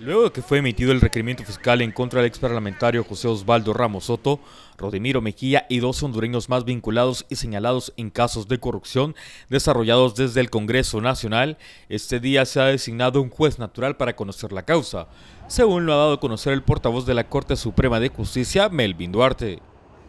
Luego de que fue emitido el requerimiento fiscal en contra del ex parlamentario José Osvaldo Ramos Soto, Rodimiro Mejía y dos hondureños más vinculados y señalados en casos de corrupción desarrollados desde el Congreso Nacional, este día se ha designado un juez natural para conocer la causa, según lo ha dado a conocer el portavoz de la Corte Suprema de Justicia, Melvin Duarte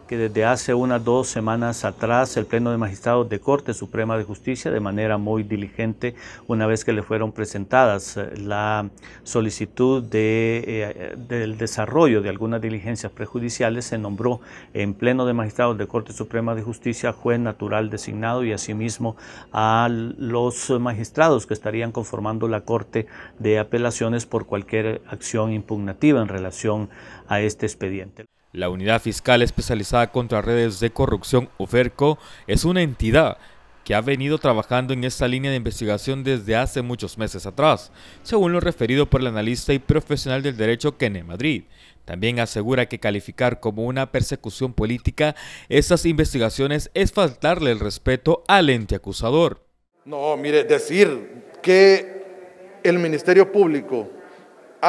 que desde hace unas dos semanas atrás el Pleno de Magistrados de Corte Suprema de Justicia, de manera muy diligente, una vez que le fueron presentadas eh, la solicitud de, eh, del desarrollo de algunas diligencias prejudiciales, se nombró en Pleno de Magistrados de Corte Suprema de Justicia juez natural designado y asimismo a los magistrados que estarían conformando la Corte de Apelaciones por cualquier acción impugnativa en relación a este expediente. La Unidad Fiscal Especializada contra Redes de Corrupción, UFERCO, es una entidad que ha venido trabajando en esta línea de investigación desde hace muchos meses atrás, según lo referido por el analista y profesional del derecho Kene Madrid. También asegura que calificar como una persecución política estas investigaciones es faltarle el respeto al ente acusador. No, mire, decir que el Ministerio Público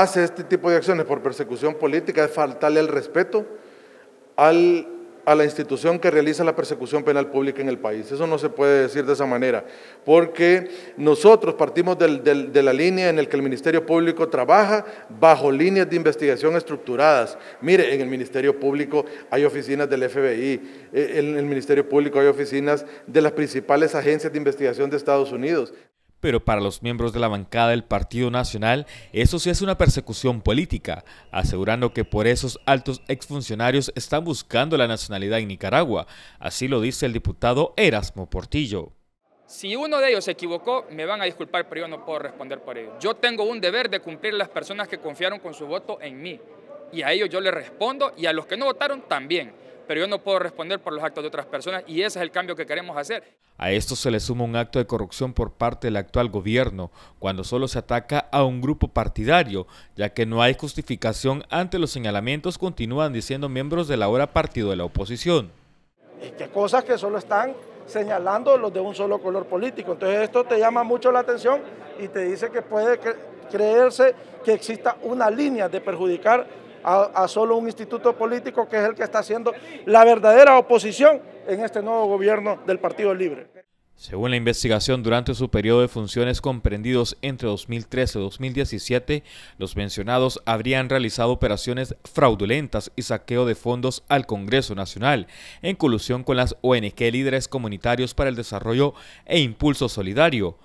hace este tipo de acciones por persecución política es faltarle el respeto al, a la institución que realiza la persecución penal pública en el país. Eso no se puede decir de esa manera, porque nosotros partimos de la línea en la que el Ministerio Público trabaja bajo líneas de investigación estructuradas. Mire, en el Ministerio Público hay oficinas del FBI, eh, en el Ministerio Público hay oficinas de las principales agencias de investigación de Estados Unidos pero para los miembros de la bancada del Partido Nacional eso sí es una persecución política, asegurando que por esos altos exfuncionarios están buscando la nacionalidad en Nicaragua. Así lo dice el diputado Erasmo Portillo. Si uno de ellos se equivocó, me van a disculpar, pero yo no puedo responder por ello. Yo tengo un deber de cumplir las personas que confiaron con su voto en mí. Y a ellos yo les respondo y a los que no votaron también pero yo no puedo responder por los actos de otras personas y ese es el cambio que queremos hacer. A esto se le suma un acto de corrupción por parte del actual gobierno, cuando solo se ataca a un grupo partidario, ya que no hay justificación ante los señalamientos, continúan diciendo miembros de la ahora partido de la oposición. Es que cosas que solo están señalando los de un solo color político. Entonces esto te llama mucho la atención y te dice que puede creerse que exista una línea de perjudicar a, solo un instituto político que es el que está haciendo la verdadera oposición en este nuevo gobierno del Partido Libre. Según la investigación, durante su periodo de funciones comprendidos entre 2013 y 2017, los mencionados habrían realizado operaciones fraudulentas y saqueo de fondos al Congreso Nacional, en colusión con las ONG líderes comunitarios para el desarrollo e impulso solidario.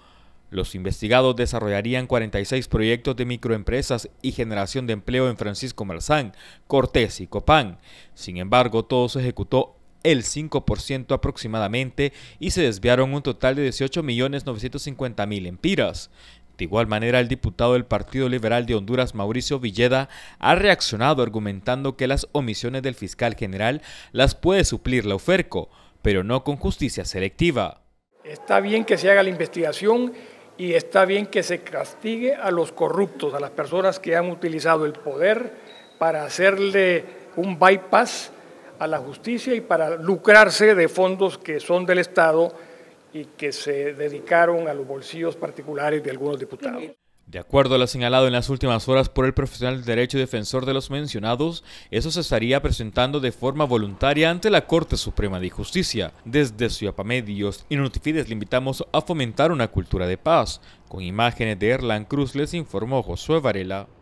Los investigados desarrollarían 46 proyectos de microempresas y generación de empleo en Francisco Marzán, Cortés y Copán. Sin embargo, todo se ejecutó el 5% aproximadamente y se desviaron un total de 18.950.000 empiras. De igual manera, el diputado del Partido Liberal de Honduras, Mauricio Villeda, ha reaccionado argumentando que las omisiones del fiscal general las puede suplir la OFERCO, pero no con justicia selectiva. Está bien que se haga la investigación, y está bien que se castigue a los corruptos, a las personas que han utilizado el poder para hacerle un bypass a la justicia y para lucrarse de fondos que son del Estado y que se dedicaron a los bolsillos particulares de algunos diputados. De acuerdo a lo señalado en las últimas horas por el profesional de derecho y defensor de los mencionados, eso se estaría presentando de forma voluntaria ante la Corte Suprema de Justicia. Desde Ciudad Medios y Notifides le invitamos a fomentar una cultura de paz. Con imágenes de Erlan Cruz les informó Josué Varela.